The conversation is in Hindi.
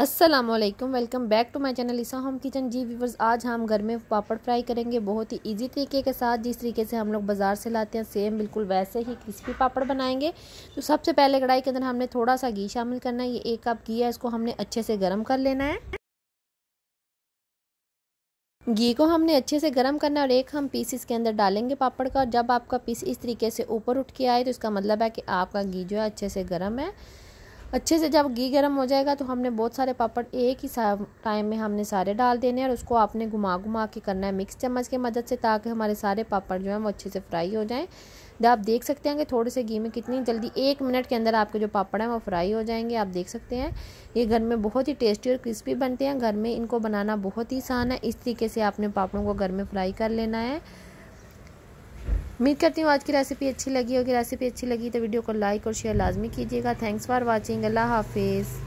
Aslam welcome back to my channel Isa home kitchen जी वीवर्स आज हम घर में पापड़ फ्राई करेंगे बहुत ही इजी तरीके के साथ जिस तरीके से हम लोग बाज़ार से लाते हैं सेम बिल्कुल वैसे ही क्रिस्पी पापड़ बनाएंगे तो सबसे पहले कढ़ाई के अंदर हमने थोड़ा सा घी शामिल करना है ये एक कप घी है इसको हमने अच्छे से गर्म कर लेना है घी को हमने अच्छे से गर्म करना है और एक हम पीस इसके अंदर डालेंगे पापड़ का जब आपका पीस इस तरीके से ऊपर उठ के आए तो इसका मतलब है कि आपका घी जो है अच्छे से गर्म है अच्छे से जब घी गर्म हो जाएगा तो हमने बहुत सारे पापड़ एक ही टाइम में हमने सारे डाल देने हैं और उसको आपने घुमा घुमा के करना है मिक्स चम्मच की मदद से ताकि हमारे सारे पापड़ जो हैं वो अच्छे से फ्राई हो जाएँ जब आप देख सकते हैं कि थोड़े से घी में कितनी जल्दी एक मिनट के अंदर आपके जो पापड़ हैं वो फ्राई हो जाएंगे आप देख सकते हैं ये घर में बहुत ही टेस्टी और क्रिस्पी बनते हैं घर में इनको बनाना बहुत ही आसान है इस तरीके से आपने पापड़ों को घर में फ्राई कर लेना है उम्मीद करती हूँ आज की रेसिपी अच्छी लगी होगी रेसिपी अच्छी लगी तो वीडियो को लाइक और शेयर लाजमी कीजिएगा थैंक्स फॉर वॉचिंग अल्लाह हाफिज़